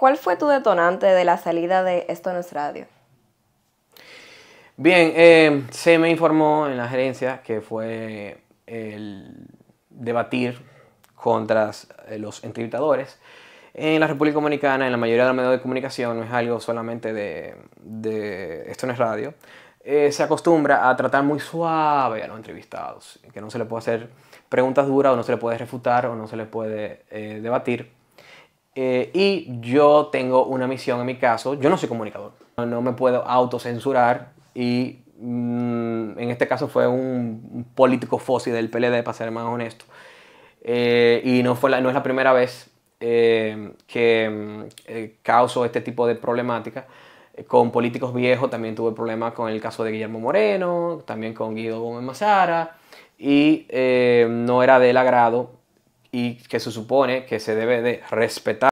¿Cuál fue tu detonante de la salida de Esto no es radio? Bien, eh, se me informó en la gerencia que fue el debatir contra los entrevistadores. En la República Dominicana, en la mayoría de los medios de comunicación, no es algo solamente de, de esto no es radio, eh, se acostumbra a tratar muy suave a los entrevistados, que no se le puede hacer preguntas duras o no se le puede refutar o no se le puede eh, debatir. Eh, y yo tengo una misión en mi caso, yo no soy comunicador, no me puedo autocensurar y mm, en este caso fue un político fósil del PLD, para ser más honesto. Eh, y no, fue la, no es la primera vez eh, que mm, eh, causo este tipo de problemática. Con políticos viejos también tuve problemas con el caso de Guillermo Moreno, también con Guido Gómez Mazara, y no era del agrado y que se supone que se debe de respetar.